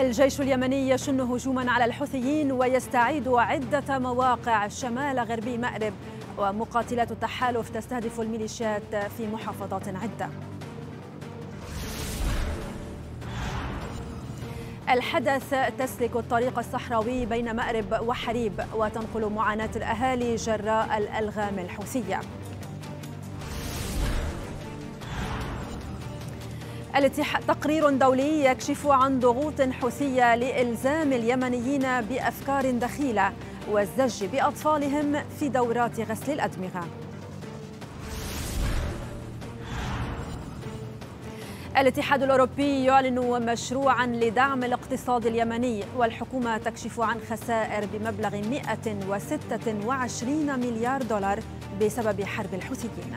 الجيش اليمني يشن هجوما على الحوثيين ويستعيد عدة مواقع شمال غربي مأرب ومقاتلات التحالف تستهدف الميليشيات في محافظات عدة الحدث تسلك الطريق الصحراوي بين مأرب وحريب وتنقل معاناة الأهالي جراء الألغام الحوثية الاتحاد تقرير دولي يكشف عن ضغوط حوثية لإلزام اليمنيين بأفكار دخيلة والزج بأطفالهم في دورات غسل الأدمغة الاتحاد الأوروبي يعلن مشروعا لدعم الاقتصاد اليمني والحكومة تكشف عن خسائر بمبلغ 126 مليار دولار بسبب حرب الحوثيين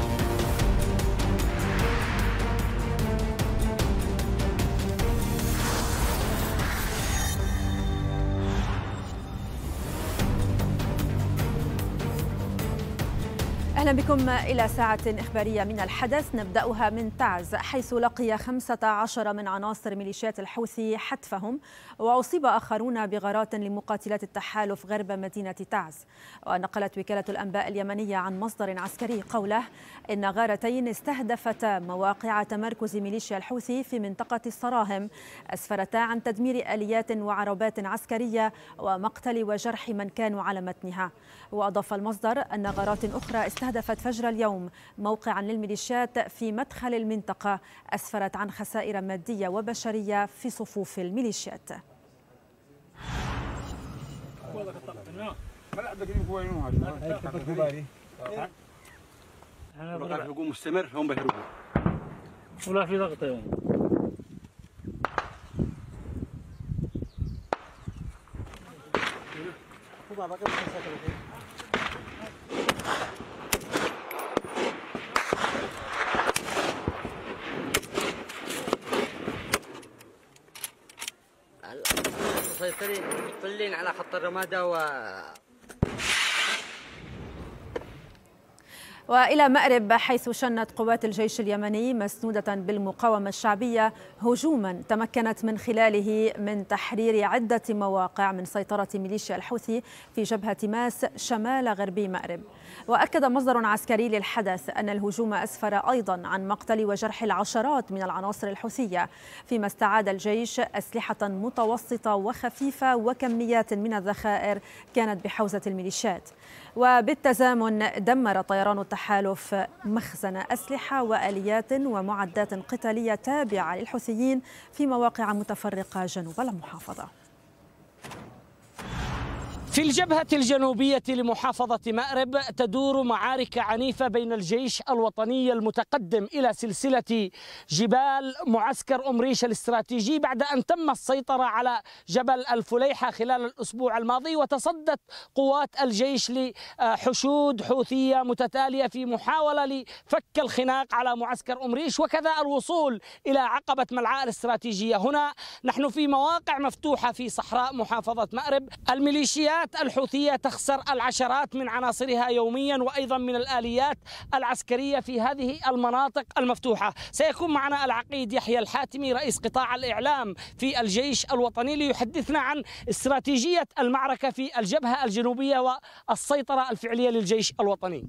أهلا بكم إلى ساعة إخبارية من الحدث نبدأها من تعز حيث لقي 15 من عناصر ميليشيات الحوثي حتفهم وأصيب آخرون بغارات لمقاتلات التحالف غرب مدينة تعز ونقلت وكالة الأنباء اليمنية عن مصدر عسكري قوله إن غارتين استهدفتا مواقع تمركز ميليشيا الحوثي في منطقة الصراهم أسفرتا عن تدمير آليات وعربات عسكرية ومقتل وجرح من كانوا على متنها وأضاف المصدر أن غارات أخرى استهدفت استهدفت فجر اليوم موقعا للميليشيات في مدخل المنطقة أسفرت عن خسائر مادية وبشرية في صفوف الميليشيات مستمر هم ولا في ضغط يوم مسيطرين مطلين على خط الرمادة و والى مأرب حيث شنت قوات الجيش اليمني مسنوده بالمقاومه الشعبيه هجوما تمكنت من خلاله من تحرير عده مواقع من سيطره ميليشيا الحوثي في جبهه ماس شمال غربي مأرب. وأكد مصدر عسكري للحدث أن الهجوم أسفر أيضا عن مقتل وجرح العشرات من العناصر الحوثية فيما استعاد الجيش أسلحة متوسطة وخفيفة وكميات من الذخائر كانت بحوزة الميليشيات وبالتزامن دمر طيران التحالف مخزن أسلحة وآليات ومعدات قتالية تابعة للحوثيين في مواقع متفرقة جنوب المحافظة في الجبهة الجنوبية لمحافظة مأرب تدور معارك عنيفة بين الجيش الوطني المتقدم إلى سلسلة جبال معسكر أم ريش الاستراتيجي بعد أن تم السيطرة على جبل الفليحة خلال الأسبوع الماضي وتصدت قوات الجيش لحشود حوثية متتالية في محاولة لفك الخناق على معسكر أم ريش وكذا الوصول إلى عقبة ملعاء الاستراتيجية هنا نحن في مواقع مفتوحة في صحراء محافظة مأرب الميليشيات الجماعات الحوثية تخسر العشرات من عناصرها يوميا وأيضا من الآليات العسكرية في هذه المناطق المفتوحة سيكون معنا العقيد يحيى الحاتمي رئيس قطاع الإعلام في الجيش الوطني ليحدثنا عن استراتيجية المعركة في الجبهة الجنوبية والسيطرة الفعلية للجيش الوطني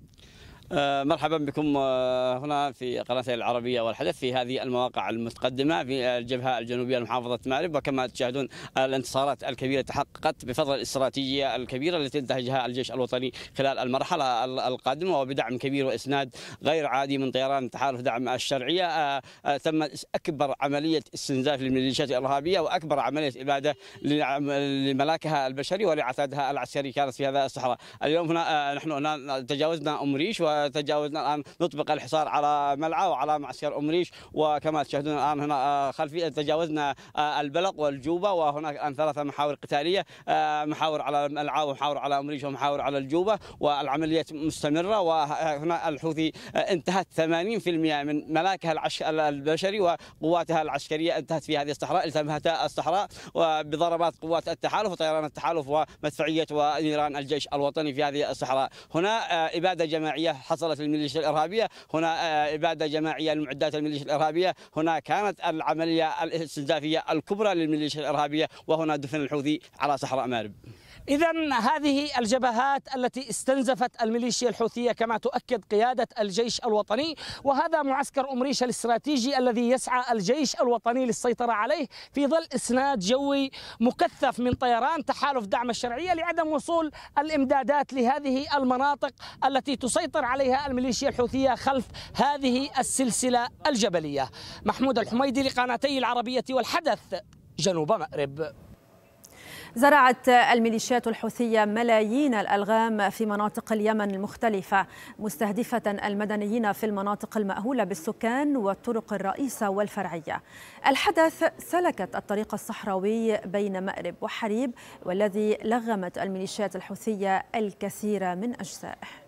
آه، مرحبا بكم آه، هنا في قناة العربية والحدث في هذه المواقع المتقدمة في الجبهة الجنوبية لمحافظة مأرب وكما تشاهدون الانتصارات الكبيرة تحققت بفضل الاستراتيجية الكبيرة التي انتهجها الجيش الوطني خلال المرحلة القادمة وبدعم كبير وإسناد غير عادي من طيران تحالف دعم الشرعية تم آه، أكبر عملية استنزاف للميليشيات الإرهابية وأكبر عملية إبادة لملاكها البشري ولعتادها العسكري كانت في هذا الصحراء اليوم هنا نحن هنا تجاوزنا أمريش و تجاوزنا الان نطبق الحصار على ملعى وعلى معسكر امريش وكما تشاهدون الان هنا آه، خلفي تجاوزنا آه، البلق والجوبه وهناك الان ثلاثه محاور قتاليه آه، محاور على ملعى ومحاور على امريش ومحاور على الجوبه والعمليه مستمره وهنا الحوثي انتهت 80% من ملاكها البشري وقواتها العسكريه انتهت في هذه الصحراء التمهتا الصحراء وبضربات قوات التحالف وطيران التحالف ومدفعيه ونيران الجيش الوطني في هذه الصحراء هنا اباده جماعيه حصلت الميليشيا الارهابيه، هنا آه، اباده جماعيه لمعدات الميليشيا الارهابيه، هنا كانت العمليه الاستنزافيه الكبرى للميليشيا الارهابيه وهنا دفن الحوثي على صحراء مارب. إذا هذه الجبهات التي استنزفت الميليشيا الحوثية كما تؤكد قيادة الجيش الوطني وهذا معسكر أمريشا الاستراتيجي الذي يسعى الجيش الوطني للسيطرة عليه في ظل إسناد جوي مكثف من طيران تحالف دعم الشرعية لعدم وصول الإمدادات لهذه المناطق التي تسيطر عليها الميليشيا الحوثية خلف هذه السلسلة الجبلية محمود الحميدي لقناتي العربية والحدث جنوب مأرب زرعت الميليشيات الحوثية ملايين الألغام في مناطق اليمن المختلفة مستهدفة المدنيين في المناطق المأهولة بالسكان والطرق الرئيسة والفرعية الحدث سلكت الطريق الصحراوي بين مأرب وحريب والذي لغمت الميليشيات الحوثية الكثير من أجزائه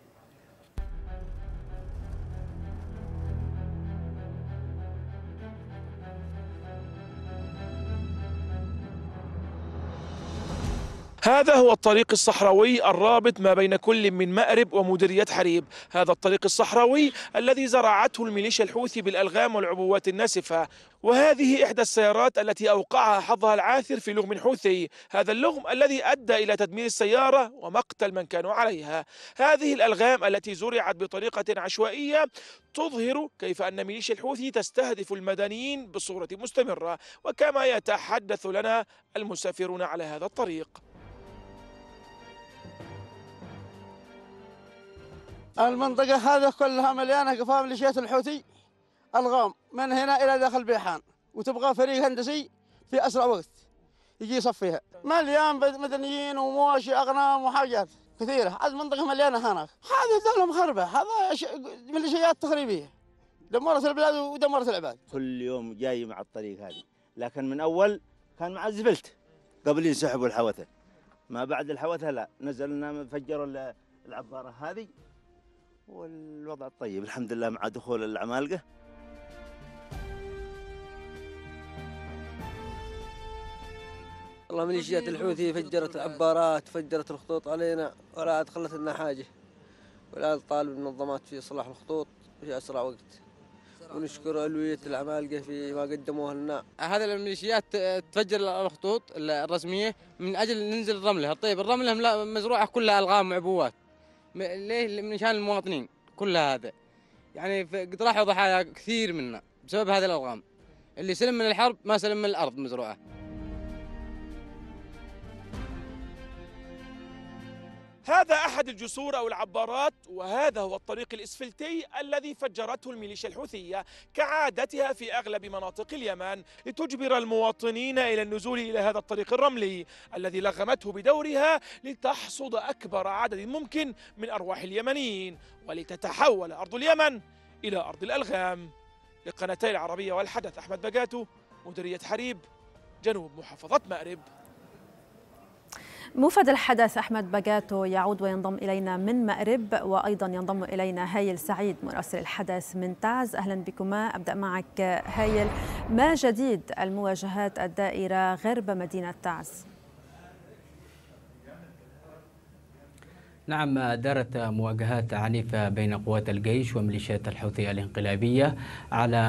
هذا هو الطريق الصحراوي الرابط ما بين كل من مأرب ومديرية حريب هذا الطريق الصحراوي الذي زرعته الميليشيا الحوثي بالألغام والعبوات الناسفة وهذه إحدى السيارات التي أوقعها حظها العاثر في لغم حوثي هذا اللغم الذي أدى إلى تدمير السيارة ومقتل من كانوا عليها هذه الألغام التي زرعت بطريقة عشوائية تظهر كيف أن ميليشيا الحوثي تستهدف المدنيين بصورة مستمرة وكما يتحدث لنا المسافرون على هذا الطريق المنطقة هذه كلها مليانة قفاف لشية الحوثي الغام من هنا إلى داخل بيحان وتبغى فريق هندسي في أسرع وقت يجي يصفيها مليان مدنيين ومواشي أغنام وحاجات كثيرة هذه المنطقة مليانة هناك هذه دولة مخربة هذا مليشيات تخريبية دمرت البلاد ودمرت العباد كل يوم جاي مع الطريق هذه لكن من أول كان مع الزفلت قبل ينسحبوا الحوثة ما بعد الحوثة لا نزلنا فجروا العبارة هذه والوضع طيب الحمد لله مع دخول العمالقة والله ميليشيات الحوثي فجرت العبارات فجرت الخطوط علينا ولا أدخلت لنا حاجة والآن طالب المنظمات في إصلاح الخطوط في أسرع وقت ونشكر ألوية العمالقة في ما قدموه لنا هذه الميليشيات تفجر الخطوط الرسمية من أجل ننزل الرملة طيب الرملة مزروعة كلها ألغام وعبوات ليه من شان المواطنين كل هذا يعني قد راحوا ضحايا كثير منا بسبب هذه الالغام اللي سلم من الحرب ما سلم من الارض مزروعه هذا أحد الجسور أو العبارات وهذا هو الطريق الإسفلتي الذي فجرته الميليشيا الحوثية كعادتها في أغلب مناطق اليمن لتجبر المواطنين إلى النزول إلى هذا الطريق الرملي الذي لغمته بدورها لتحصد أكبر عدد ممكن من أرواح اليمنيين ولتتحول أرض اليمن إلى أرض الألغام لقناتي العربية والحدث أحمد بقاتو مديرية حريب جنوب محافظة مأرب موفد الحدث أحمد باجاتو يعود وينضم إلينا من مأرب وأيضا ينضم إلينا هايل سعيد مراسل الحدث من تعز أهلا بكما أبدأ معك هايل ما جديد المواجهات الدائرة غرب مدينة تعز؟ نعم دارت مواجهات عنيفة بين قوات الجيش وميليشيات الحوثي الانقلابية على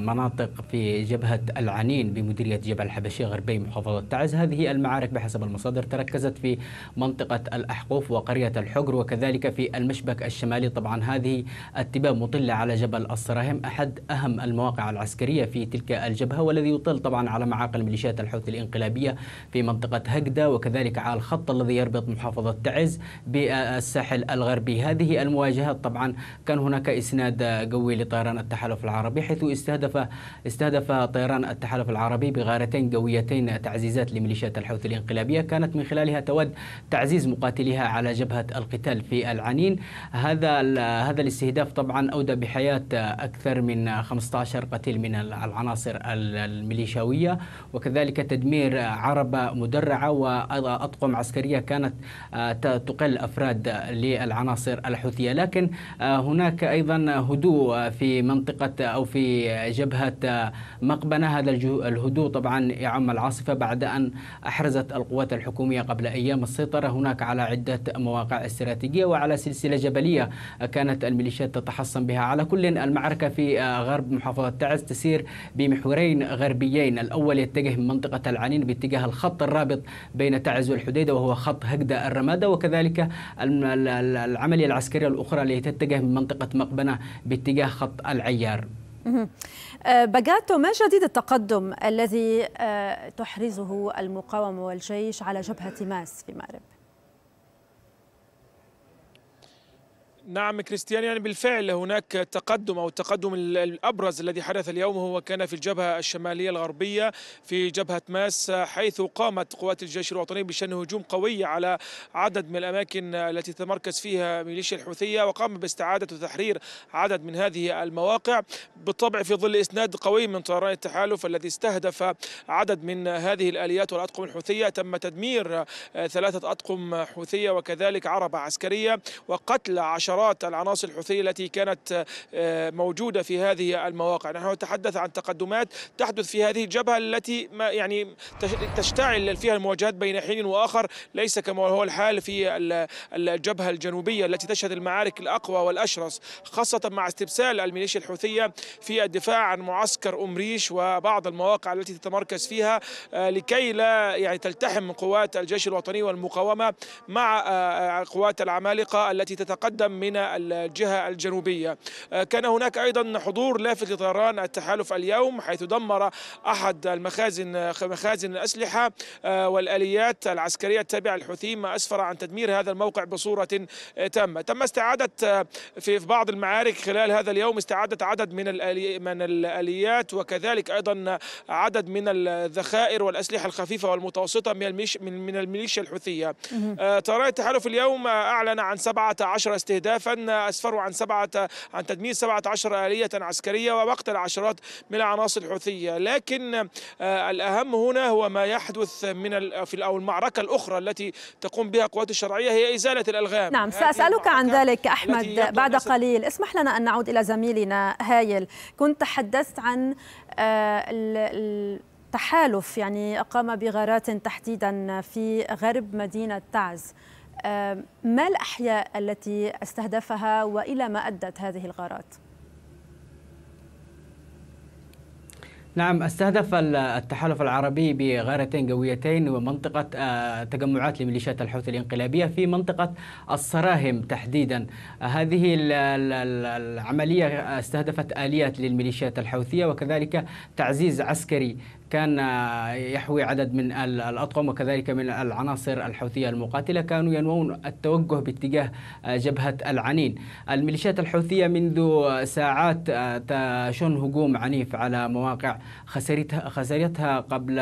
مناطق في جبهة العنين بمديرية جبل الحبشية غربي محافظة تعز هذه المعارك بحسب المصادر تركزت في منطقة الأحقوف وقرية الحجر وكذلك في المشبك الشمالي طبعا هذه التباء مطلة على جبل الصراهم أحد أهم المواقع العسكرية في تلك الجبهة والذي يطل طبعا على معاقل ميليشيات الحوثي الانقلابية في منطقة هجدة وكذلك على الخط الذي يربط محافظة تعز ب الساحل الغربي هذه المواجهات طبعا كان هناك إسناد قوي لطيران التحالف العربي حيث استهدف استهدف طيران التحالف العربي بغارتين قويتين تعزيزات لميليشيات الحوثي الانقلابية كانت من خلالها تود تعزيز مقاتليها على جبهة القتال في العنين هذا هذا الاستهداف طبعا أودى بحياة أكثر من 15 قتيل من العناصر الميليشاوية وكذلك تدمير عربة مدرعة وأطقم عسكرية كانت آه، تقل أفراد الإرشاد للعناصر الحوثية لكن آه، هناك أيضا هدوء في منطقة أو في جبهة آه، مقبنة هذا الهدوء طبعا يعم العاصفة بعد أن أحرزت القوات الحكومية قبل أيام السيطرة هناك على عدة مواقع استراتيجية وعلى سلسلة جبلية كانت الميليشيات تتحصن بها على كل المعركة في آه، غرب محافظة تعز تسير بمحورين غربيين الأول يتجه من منطقة العنين باتجاه الخط الرابط بين تعز والحديدة وهو خط هجدة الرمادة وكذلك العملية العسكرية الأخرى التي تتجه من منطقة مقبنة باتجاه خط العيار آه، بقاتو ما جديد التقدم الذي آه، تحرزه المقاومة والجيش على جبهة ماس في مأرب؟ نعم كريستيان يعني بالفعل هناك تقدم او التقدم الابرز الذي حدث اليوم هو كان في الجبهه الشماليه الغربيه في جبهه ماس حيث قامت قوات الجيش الوطني بشن هجوم قوي على عدد من الاماكن التي تتمركز فيها ميليشيا الحوثيه وقام باستعاده وتحرير عدد من هذه المواقع بالطبع في ظل اسناد قوي من طيران التحالف الذي استهدف عدد من هذه الاليات والاطقم الحوثيه تم تدمير ثلاثه اطقم حوثيه وكذلك عربه عسكريه وقتل عشرات عشرات العناصر الحوثية التي كانت آه، موجودة في هذه المواقع نحن نتحدث عن تقدمات تحدث في هذه الجبهة التي ما يعني تشتعل فيها المواجهات بين حين وآخر ليس كما هو الحال في الجبهة الجنوبية التي تشهد المعارك الأقوى والأشرس خاصة مع استبسال الميليشيا الحوثية في الدفاع عن معسكر أم ريش وبعض المواقع التي تتمركز فيها آه، لكي لا يعني تلتحم قوات الجيش الوطني والمقاومة مع آه، قوات العمالقة التي تتقدم من من الجهة الجنوبية آه، كان هناك أيضا حضور لافت لطيران التحالف اليوم حيث دمر أحد المخازن مخازن الأسلحة آه، والآليات العسكرية التابعة للحوثيين ما أسفر عن تدمير هذا الموقع بصورة تامة تم استعادة آه، في بعض المعارك خلال هذا اليوم استعادة عدد من من الآليات وكذلك أيضا عدد من الذخائر والأسلحة الخفيفة والمتوسطة من الميليشيا الحوثية طيران التحالف اليوم أعلن عن 17 استهداف أهدافا أسفروا عن سبعة عن تدمير 17 آلية عسكرية ومقتل عشرات من العناصر الحوثية لكن آه، الأهم هنا هو ما يحدث من في أو المعركة الأخرى التي تقوم بها قوات الشرعية هي إزالة الألغام نعم سأسألك عن ذلك أحمد بعد قليل اسمح لنا أن نعود إلى زميلنا هايل كنت تحدثت عن آه، التحالف يعني أقام بغارات تحديدا في غرب مدينة تعز ما الأحياء التي استهدفها وإلى ما أدت هذه الغارات؟ نعم استهدف التحالف العربي بغارتين قويتين ومنطقة آه، تجمعات لميليشيات الحوثي الانقلابية في منطقة الصراهم تحديدا هذه العملية استهدفت آليات للميليشيات الحوثية وكذلك تعزيز عسكري كان يحوي عدد من الأطقم وكذلك من العناصر الحوثية المقاتلة كانوا ينوون التوجه باتجاه آه، جبهة العنين الميليشيات الحوثية منذ ساعات آه، تشن هجوم عنيف على مواقع خسرتها, خسرتها قبل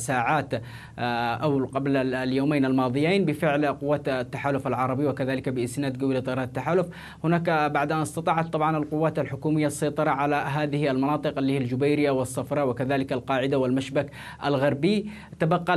ساعات آه، أو قبل اليومين الماضيين بفعل قوات التحالف العربي وكذلك بإسناد قوة طائرات التحالف هناك بعد أن استطاعت طبعا القوات الحكومية السيطرة على هذه المناطق اللي هي الجبيرية والصفراء وكذلك القاعدة والمشبك الغربي تبقى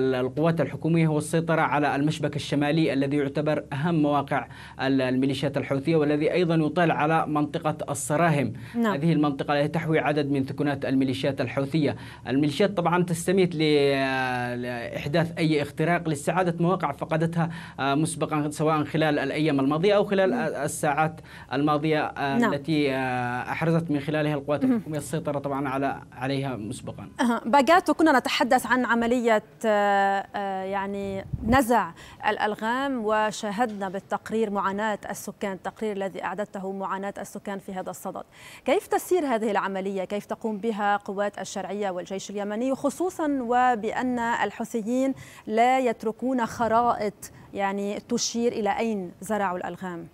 للقوات الحكومية هو السيطرة على المشبك الشمالي الذي يعتبر أهم مواقع الميليشيات الحوثية والذي أيضا يطال على منطقة الصراهم نعم. هذه المنطقة التي تحوي عدد من ثكنات الميليشيات الحوثية الميليشيات طبعا تستميت لإحداث أي اختراق لاستعادة مواقع فقدتها آه، مسبقا سواء خلال الأيام الماضية أو خلال الساعات الماضية آه، نعم. التي آه، أحرزت من خلالها القوات الحكومية السيطرة طبعا على عليها مسبقا باجات وكنا نتحدث عن عملية آه، آه، يعني نزع الألغام وشاهدنا بالتقرير معاناة السكان التقرير الذي أعددته معاناة السكان في هذا الصدد كيف تسير هذه العملية كيف تقوم بها قوات الشرعية والجيش اليمني خصوصا وبأن الحوثيين لا يتركون خرائط يعني تشير إلى أين زرعوا الألغام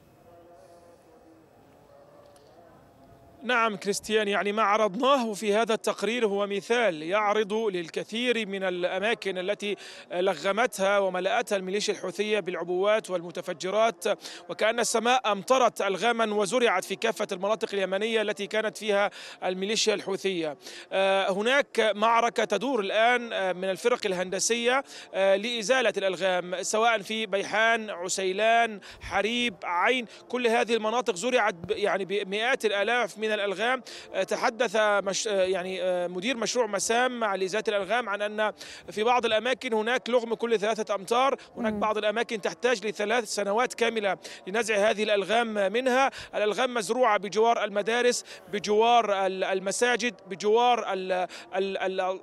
نعم كريستيان يعني ما عرضناه في هذا التقرير هو مثال يعرض للكثير من الأماكن التي لغمتها وملأتها الميليشيا الحوثية بالعبوات والمتفجرات وكأن السماء أمطرت ألغاما وزرعت في كافة المناطق اليمنية التي كانت فيها الميليشيا الحوثية آه، هناك معركة تدور الآن آه، من الفرق الهندسية آه، لإزالة الألغام سواء في بيحان عسيلان حريب عين كل هذه المناطق زرعت يعني بمئات الآلاف من الالغام آه، تحدث مش آه، يعني آه، مدير مشروع مسام مع لذات الالغام عن ان في بعض الاماكن هناك لغم كل ثلاثه امتار هناك بعض الاماكن تحتاج لثلاث سنوات كامله لنزع هذه الالغام منها الالغام مزروعه بجوار المدارس بجوار المساجد بجوار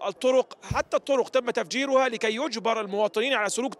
الطرق حتى الطرق تم تفجيرها لكي يجبر المواطنين على سلوك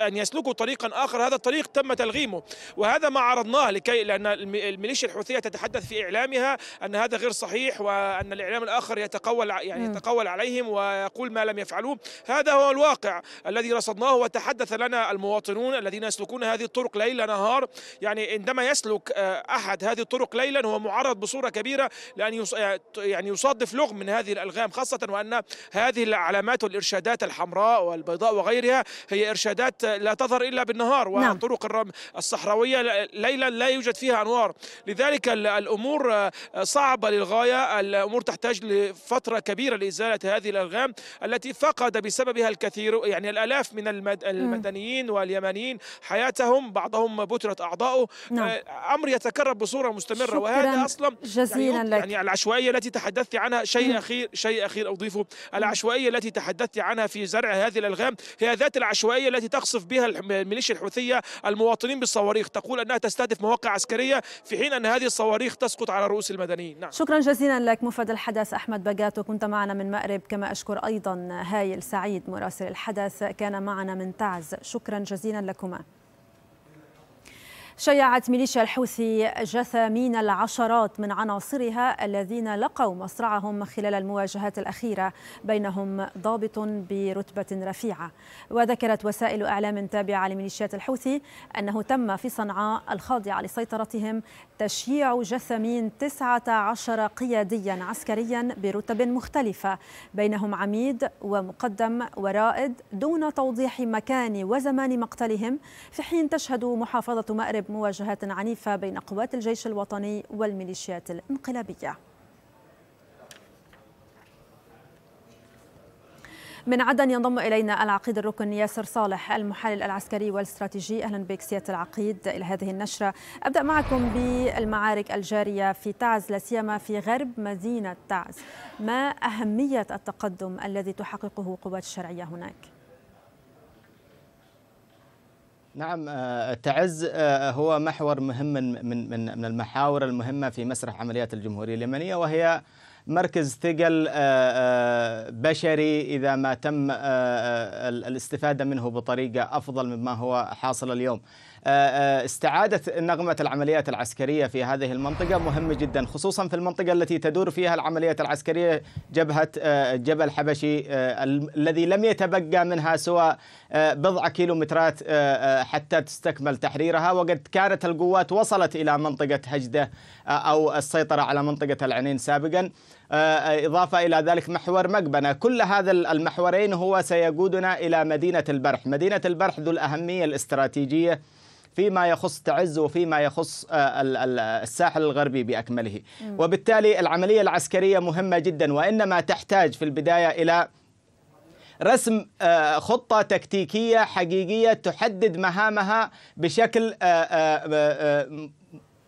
ان يسلكوا طريقا اخر هذا الطريق تم تلغيمه وهذا ما عرضناه لكي لان الميليشيا الحوثيه تتحدث في اعلامها ان هذا غير صحيح وان الاعلام الاخر يتقول يعني يتقول عليهم ويقول ما لم يفعلوه هذا هو الواقع الذي رصدناه وتحدث لنا المواطنون الذين يسلكون هذه الطرق ليل نهار يعني عندما يسلك آه، احد هذه الطرق ليلا هو معرض بصوره كبيره لان آه، يعني يصادف لغم من هذه الالغام خاصه وان هذه العلامات والارشادات الحمراء والبيضاء وغيرها هي ارشادات لا تظهر الا بالنهار والطرق نعم. الصحراويه ليلا لا يوجد فيها انوار لذلك الامور آه، صعبة للغاية الأمور تحتاج لفترة كبيرة لإزالة هذه الألغام التي فقد بسببها الكثير يعني الآلاف من المدنيين واليمنيين حياتهم بعضهم بترة أعضائه نعم. آه، أمر يتكرر بصورة مستمرة وهذا أصلا يعني جزيلا يعني, لك. يعني العشوائية التي تحدثت عنها شيء م. أخير شيء أخير أضيفه العشوائية التي تحدثت عنها في زرع هذه الألغام هي ذات العشوائية التي تقصف بها الميليشيا الحوثية المواطنين بالصواريخ تقول أنها تستهدف مواقع عسكرية في حين أن هذه الصواريخ تسقط على رؤوس الرؤوس المدنيين نعم. شكرا جزيلا لك مفرد الحدث أحمد بقات وكنت معنا من مأرب كما أشكر أيضا هايل سعيد مراسل الحدث كان معنا من تعز شكرا جزيلا لكما شيعت ميليشيا الحوثي جثامين العشرات من عناصرها الذين لقوا مصرعهم خلال المواجهات الأخيرة بينهم ضابط برتبة رفيعة وذكرت وسائل إعلام تابعة لميليشيات الحوثي أنه تم في صنعاء الخاضعة لسيطرتهم تشييع جثامين 19 قياديا عسكريا برتب مختلفة بينهم عميد ومقدم ورائد دون توضيح مكان وزمان مقتلهم في حين تشهد محافظة مأرب مواجهات عنيفة بين قوات الجيش الوطني والميليشيات الانقلابية من عدن ينضم إلينا العقيد الركن ياسر صالح المحلل العسكري والاستراتيجي أهلا بك سيادة العقيد إلى هذه النشرة أبدأ معكم بالمعارك الجارية في تعز لاسيما في غرب مدينة تعز ما أهمية التقدم الذي تحققه قوات الشرعية هناك؟ نعم آه، تعز آه، هو محور مهم من من من المحاور المهمه في مسرح عمليات الجمهوريه اليمنيه وهي مركز ثقل آه، بشري اذا ما تم الاستفاده منه بطريقه افضل مما هو حاصل اليوم. آه، آه، استعادة نغمة العمليات العسكرية في هذه المنطقة مهمة جدا خصوصا في المنطقة التي تدور فيها العمليات العسكرية جبهة آه، جبل حبشي الذي لم يتبقى منها سوى بضع كيلومترات حتى تستكمل تحريرها وقد كانت القوات وصلت إلى منطقة هجدة أو السيطرة على منطقة العنين سابقا إضافة إلى ذلك محور مقبنة كل هذا المحورين هو سيقودنا إلى مدينة البرح مدينة البرح ذو الأهمية الاستراتيجية فيما يخص تعز وفيما يخص آه، الساحل الغربي باكمله وبالتالي العمليه العسكريه مهمه جدا وانما تحتاج في البدايه الى رسم آه، خطة تكتيكية حقيقية تحدد مهامها بشكل آه،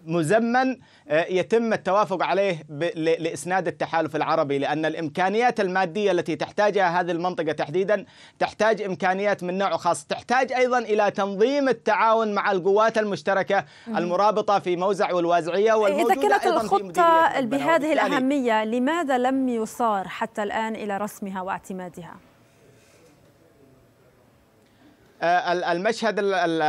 مزمن آه، يتم التوافق عليه لإسناد التحالف العربي لأن الإمكانيات المادية التي تحتاجها هذه المنطقة تحديدا تحتاج إمكانيات من نوع خاص تحتاج أيضا إلى تنظيم التعاون مع القوات المشتركة المرابطة في موزع والوازعية إيه، والموجودة إذا كانت أيضا الخطة بهذه الأهمية لماذا لم يصار حتى الآن إلى رسمها واعتمادها؟ آه، المشهد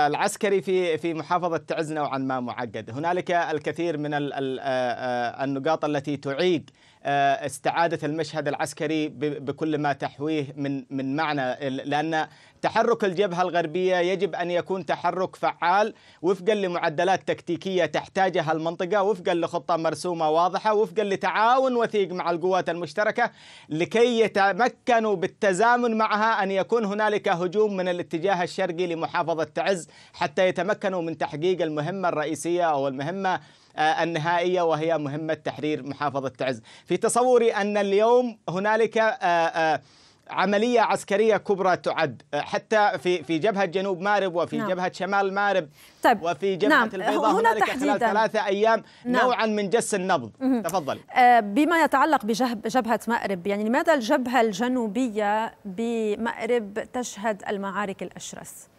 العسكري في في محافظه تعز نوعا ما معقد، هنالك الكثير من آه، آه، النقاط التي تعيق آه، استعادة المشهد العسكري بكل ما تحويه من من معنى لأن تحرك الجبهة الغربية يجب أن يكون تحرك فعال وفقا لمعدلات تكتيكية تحتاجها المنطقة وفقا لخطة مرسومة واضحة وفقا لتعاون وثيق مع القوات المشتركة لكي يتمكنوا بالتزامن معها أن يكون هنالك هجوم من الاتجاه الشرقي لمحافظة تعز حتى يتمكنوا من تحقيق المهمة الرئيسية أو المهمة آه، النهائية وهي مهمة تحرير محافظة تعز في تصوري أن اليوم هنالك آه، آه، عملية عسكرية كبرى تعد حتى في في جبهة جنوب مارب وفي نعم. جبهة شمال مارب طيب. وفي جبهة نعم. البيضاء هنا هنالك تحديداً. خلال ثلاثة أيام نعم. نوعا من جس النبض مم. تفضل بما يتعلق بجبهة مأرب يعني لماذا الجبهة الجنوبية بمأرب تشهد المعارك الأشرس؟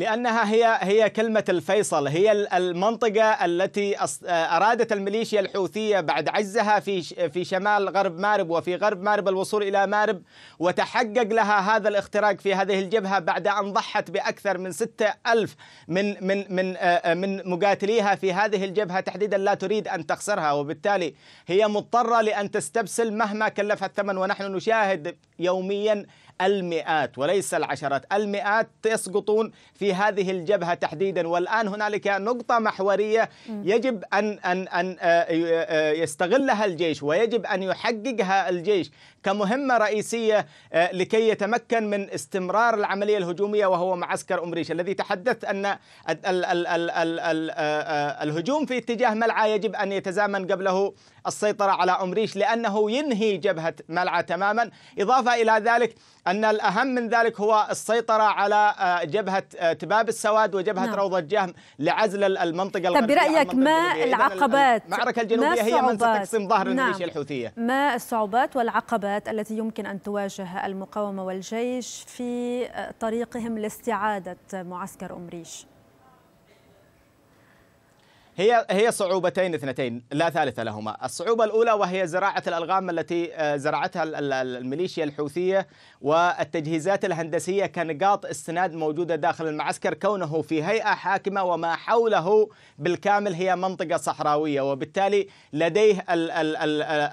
لأنها هي هي كلمة الفيصل هي المنطقة التي أرادت الميليشيا الحوثية بعد عجزها في في شمال غرب مارب وفي غرب مارب الوصول إلى مارب وتحقق لها هذا الاختراق في هذه الجبهة بعد أن ضحت بأكثر من ستة ألف من من من من مقاتليها في هذه الجبهة تحديدا لا تريد أن تخسرها وبالتالي هي مضطرة لأن تستبسل مهما كلفها الثمن ونحن نشاهد يوميا المئات وليس العشرات المئات يسقطون في هذه الجبهة تحديدا والآن هنالك نقطة محورية يجب أن, أن, أن آه، آه، يستغلها الجيش ويجب أن يحققها الجيش كمهمة رئيسية آه، لكي يتمكن من استمرار العملية الهجومية وهو معسكر أمريش الذي تحدثت أن الهجوم في اتجاه ملعى يجب أن يتزامن قبله السيطرة على أمريش لأنه ينهي جبهة ملعه تماما إضافة إلى ذلك أن الأهم من ذلك هو السيطرة على آه، جبهة آه، تباب السواد وجبهة نعم. روضة جهم لعزل المنطقة الغربية طب برأيك ما العقبات المعركة الجنوبية هي من ستقسم ظهر نعم. الميليشيا الحوثية ما الصعوبات والعقبات التي يمكن أن تواجه المقاومة والجيش في آه، طريقهم لاستعادة معسكر أمريش هي هي صعوبتين اثنتين لا ثالث لهما، الصعوبة الأولى وهي زراعة الألغام التي آه، زرعتها الميليشيا الحوثية والتجهيزات الهندسية كنقاط استناد موجودة داخل المعسكر كونه في هيئة حاكمة وما حوله بالكامل هي منطقة صحراوية وبالتالي لديه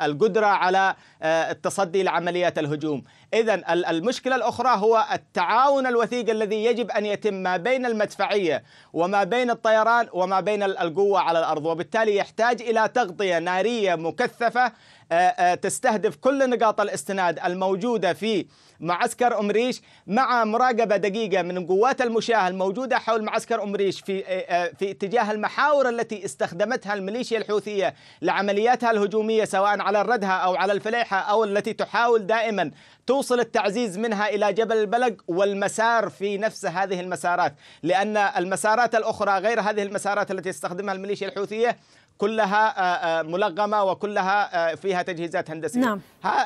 القدرة على آه، التصدي لعمليات الهجوم، إذا المشكلة الأخرى هو التعاون الوثيق الذي يجب أن يتم ما بين المدفعية وما بين الطيران وما بين القوة على الأرض وبالتالي يحتاج إلى تغطية نارية مكثفة آه، آه، تستهدف كل نقاط الاستناد الموجودة في معسكر أمريش مع مراقبة دقيقة من قوات المشاة الموجودة حول معسكر أمريش في آه، في اتجاه المحاور التي استخدمتها الميليشيا الحوثية لعملياتها الهجومية سواء على الردهة أو على الفليحة أو التي تحاول دائما توصل التعزيز منها إلى جبل البلق والمسار في نفس هذه المسارات لأن المسارات الأخرى غير هذه المسارات التي استخدمها الميليشيا الحوثية كلها آه، آه، ملغمه وكلها آه، فيها تجهيزات هندسيه نعم.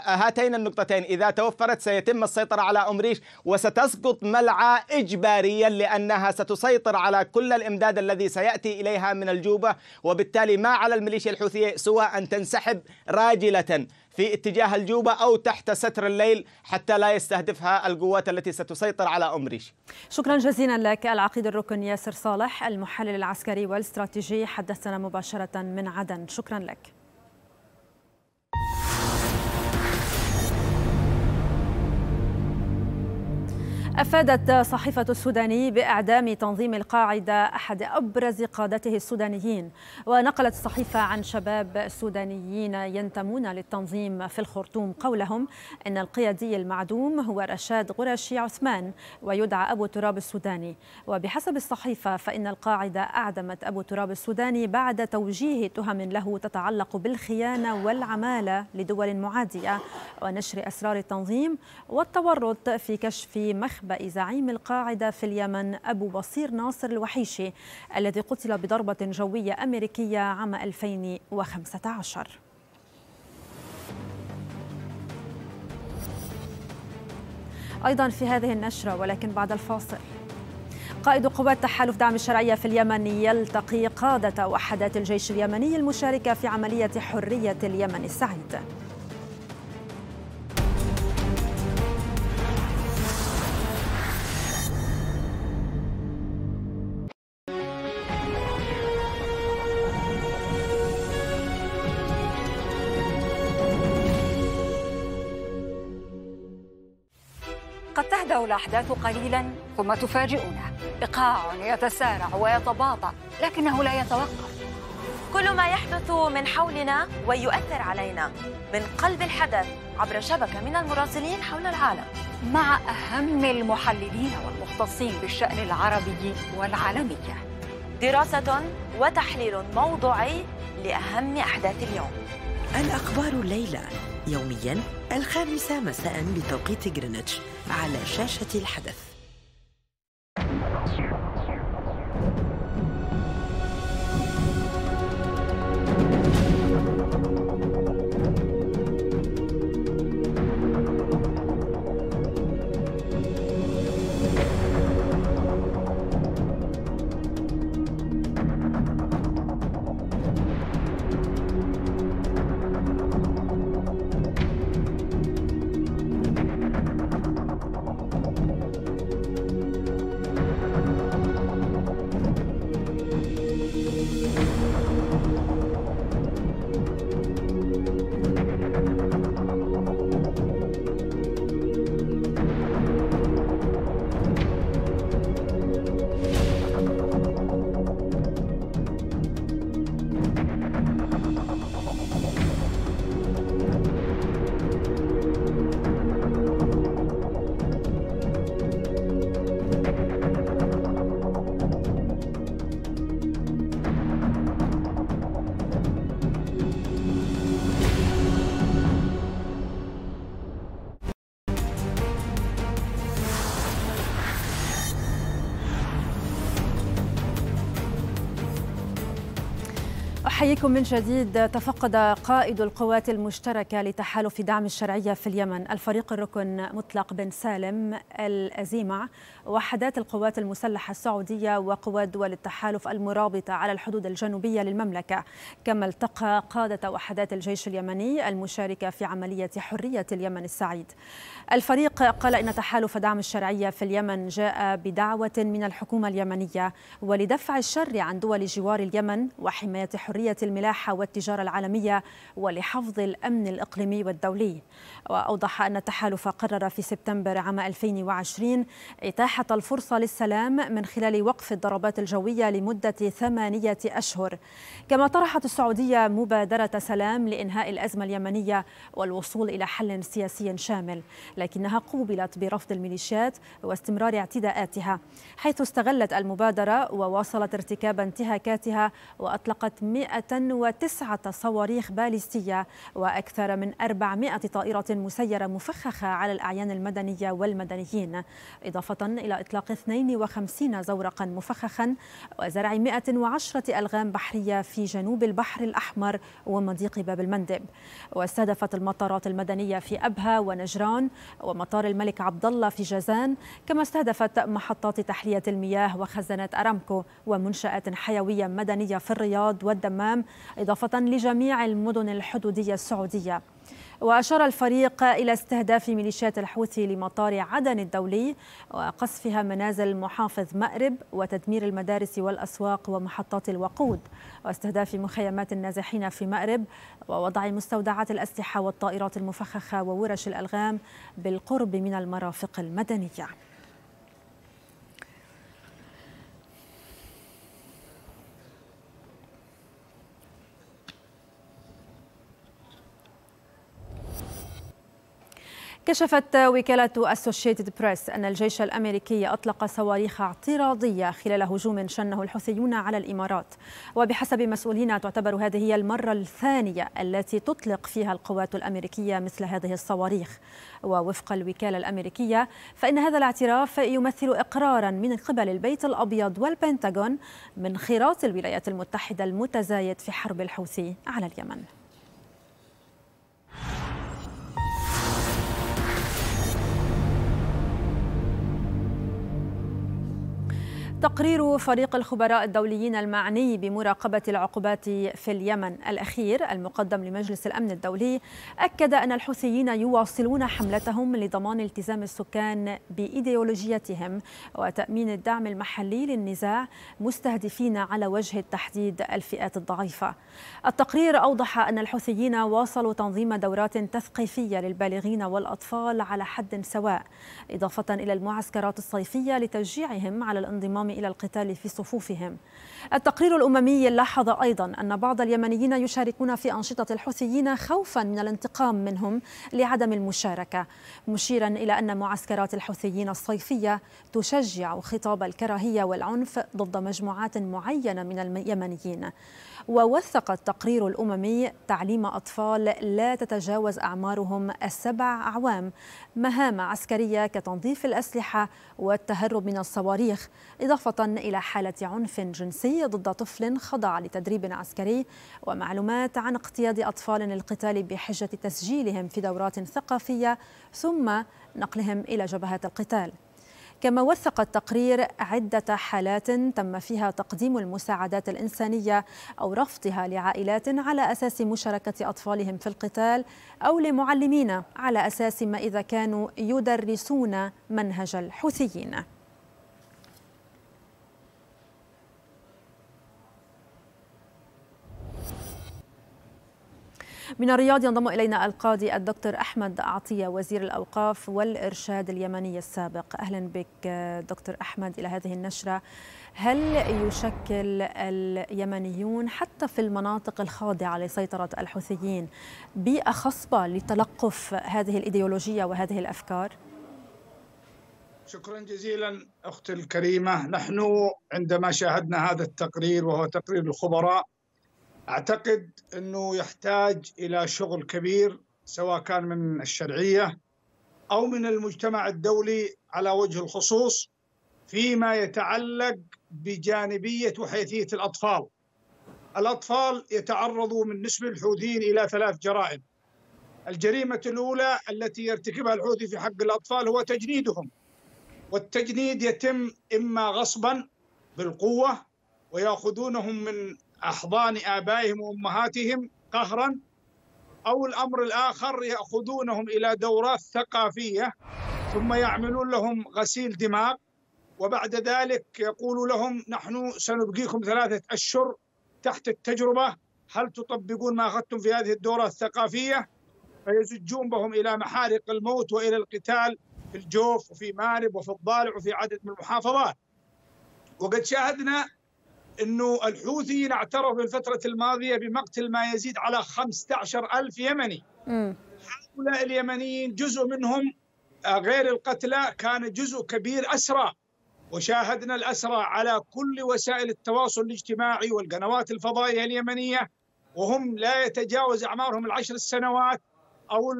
هاتين النقطتين اذا توفرت سيتم السيطره على امريش وستسقط ملعى اجباريا لانها ستسيطر على كل الامداد الذي سياتي اليها من الجوبه وبالتالي ما على الميليشيا الحوثيه سوى ان تنسحب راجله في اتجاه الجوبة أو تحت ستر الليل حتى لا يستهدفها القوات التي ستسيطر على أمريش شكرا جزيلا لك العقيد الركن ياسر صالح المحلل العسكري والاستراتيجي حدثنا مباشرة من عدن شكرا لك أفادت صحيفة السوداني بإعدام تنظيم القاعدة أحد أبرز قادته السودانيين ونقلت الصحيفة عن شباب سودانيين ينتمون للتنظيم في الخرطوم قولهم أن القيادي المعدوم هو رشاد قرشي عثمان ويدعى أبو تراب السوداني وبحسب الصحيفة فإن القاعدة أعدمت أبو تراب السوداني بعد توجيه تهم له تتعلق بالخيانة والعمالة لدول معادية ونشر أسرار التنظيم والتورط في كشف مخبأ بإنباء زعيم القاعدة في اليمن أبو بصير ناصر الوحيشي الذي قتل بضربة جوية أمريكية عام 2015 أيضا في هذه النشرة ولكن بعد الفاصل قائد قوات تحالف دعم الشرعية في اليمن يلتقي قادة وحدات الجيش اليمني المشاركة في عملية حرية اليمن السعيد الأحداث قليلا ثم تفاجئنا إيقاع يتسارع ويتباطأ لكنه لا يتوقف كل ما يحدث من حولنا ويؤثر علينا من قلب الحدث عبر شبكة من المراسلين حول العالم مع أهم المحللين والمختصين بالشأن العربي والعالمي دراسة وتحليل موضوعي لأهم أحداث اليوم الأخبار الليلة يوميا الخامسة مساء بتوقيت جرينتش على شاشة الحدث أحييكم من جديد تفقد قائد القوات المشتركة لتحالف دعم الشرعية في اليمن الفريق الركن مطلق بن سالم الأزيمع وحدات القوات المسلحة السعودية وقوات دول التحالف المرابطة على الحدود الجنوبية للمملكة كما التقى قادة وحدات الجيش اليمني المشاركة في عملية حرية اليمن السعيد الفريق قال إن تحالف دعم الشرعية في اليمن جاء بدعوة من الحكومة اليمنية ولدفع الشر عن دول جوار اليمن وحماية حرية لتنمية الملاحة والتجارة العالمية ولحفظ الأمن الإقليمي والدولي وأوضح أن التحالف قرر في سبتمبر عام 2020 إتاحة الفرصة للسلام من خلال وقف الضربات الجوية لمدة ثمانية أشهر كما طرحت السعودية مبادرة سلام لإنهاء الأزمة اليمنية والوصول إلى حل سياسي شامل لكنها قوبلت برفض الميليشيات واستمرار اعتداءاتها حيث استغلت المبادرة وواصلت ارتكاب انتهاكاتها وأطلقت 100 109 صواريخ باليستية وأكثر من 400 طائرة مسيرة مفخخة على الأعيان المدنية والمدنيين إضافة إلى إطلاق 52 زورقا مفخخا وزرع 110 ألغام بحرية في جنوب البحر الأحمر ومضيق باب المندب واستهدفت المطارات المدنية في أبها ونجران ومطار الملك عبد الله في جازان كما استهدفت محطات تحلية المياه وخزانات أرامكو ومنشآت حيوية مدنية في الرياض والدمام الحمام إضافة لجميع المدن الحدودية السعودية وأشار الفريق إلى استهداف ميليشيات الحوثي لمطار عدن الدولي وقصفها منازل محافظ مأرب وتدمير المدارس والأسواق ومحطات الوقود واستهداف مخيمات النازحين في مأرب ووضع مستودعات الأسلحة والطائرات المفخخة وورش الألغام بالقرب من المرافق المدنية كشفت وكالة أسوشيتد بريس أن الجيش الأمريكي أطلق صواريخ اعتراضية خلال هجوم شنه الحوثيون على الإمارات وبحسب مسؤولين تعتبر هذه هي المرة الثانية التي تطلق فيها القوات الأمريكية مثل هذه الصواريخ ووفق الوكالة الأمريكية فإن هذا الاعتراف يمثل إقرارا من قبل البيت الأبيض والبنتاغون من خراط الولايات المتحدة المتزايد في حرب الحوثي على اليمن تقرير فريق الخبراء الدوليين المعني بمراقبة العقوبات في اليمن الأخير المقدم لمجلس الأمن الدولي أكد أن الحوثيين يواصلون حملتهم لضمان التزام السكان بإيديولوجيتهم وتأمين الدعم المحلي للنزاع مستهدفين على وجه التحديد الفئات الضعيفة التقرير أوضح أن الحوثيين واصلوا تنظيم دورات تثقيفية للبالغين والأطفال على حد سواء إضافة إلى المعسكرات الصيفية لتشجيعهم على الانضمام إلى القتال في صفوفهم التقرير الأممي لاحظ أيضا أن بعض اليمنيين يشاركون في أنشطة الحوثيين خوفا من الانتقام منهم لعدم المشاركة مشيرا إلى أن معسكرات الحوثيين الصيفية تشجع خطاب الكراهية والعنف ضد مجموعات معينة من اليمنيين ووثق التقرير الأممي تعليم أطفال لا تتجاوز أعمارهم السبع أعوام مهام عسكرية كتنظيف الأسلحة والتهرب من الصواريخ إضافة إلى حالة عنف جنسي ضد طفل خضع لتدريب عسكري ومعلومات عن اقتياد أطفال للقتال بحجة تسجيلهم في دورات ثقافية ثم نقلهم إلى جبهات القتال كما وثق التقرير عدة حالات تم فيها تقديم المساعدات الإنسانية أو رفضها لعائلات على أساس مشاركة أطفالهم في القتال أو لمعلمين على أساس ما إذا كانوا يدرسون منهج الحوثيين من الرياض ينضم إلينا القاضي الدكتور أحمد عطية وزير الأوقاف والإرشاد اليمني السابق أهلا بك دكتور أحمد إلى هذه النشرة هل يشكل اليمنيون حتى في المناطق الخاضعة لسيطرة الحوثيين بيئة خصبة لتلقف هذه الإيديولوجية وهذه الأفكار؟ شكرا جزيلا اختي الكريمه نحن عندما شاهدنا هذا التقرير وهو تقرير الخبراء اعتقد انه يحتاج الى شغل كبير سواء كان من الشرعيه او من المجتمع الدولي على وجه الخصوص فيما يتعلق بجانبيه وحيثيه الاطفال. الاطفال يتعرضوا من نسبه الحوثيين الى ثلاث جرائم. الجريمه الاولى التي يرتكبها الحوثي في حق الاطفال هو تجنيدهم. والتجنيد يتم اما غصبا بالقوه وياخذونهم من أحضان آبائهم وأمهاتهم قهرا أو الأمر الآخر يأخذونهم إلى دورات ثقافية ثم يعملون لهم غسيل دماغ وبعد ذلك يقول لهم نحن سنبقيكم ثلاثة أشهر تحت التجربة هل تطبقون ما أخذتم في هذه الدورة الثقافية فيزجون بهم إلى محارق الموت وإلى القتال في الجوف وفي مارب وفي الضالع وفي عدد من المحافظات وقد شاهدنا أنه الحوثيين اعترفوا الفترة الماضية بمقتل ما يزيد على 15000 ألف يمني هؤلاء اليمنيين جزء منهم آه، غير القتلى كان جزء كبير أسرى وشاهدنا الأسرى على كل وسائل التواصل الاجتماعي والقنوات الفضائية اليمنية وهم لا يتجاوز أعمارهم العشر السنوات أو,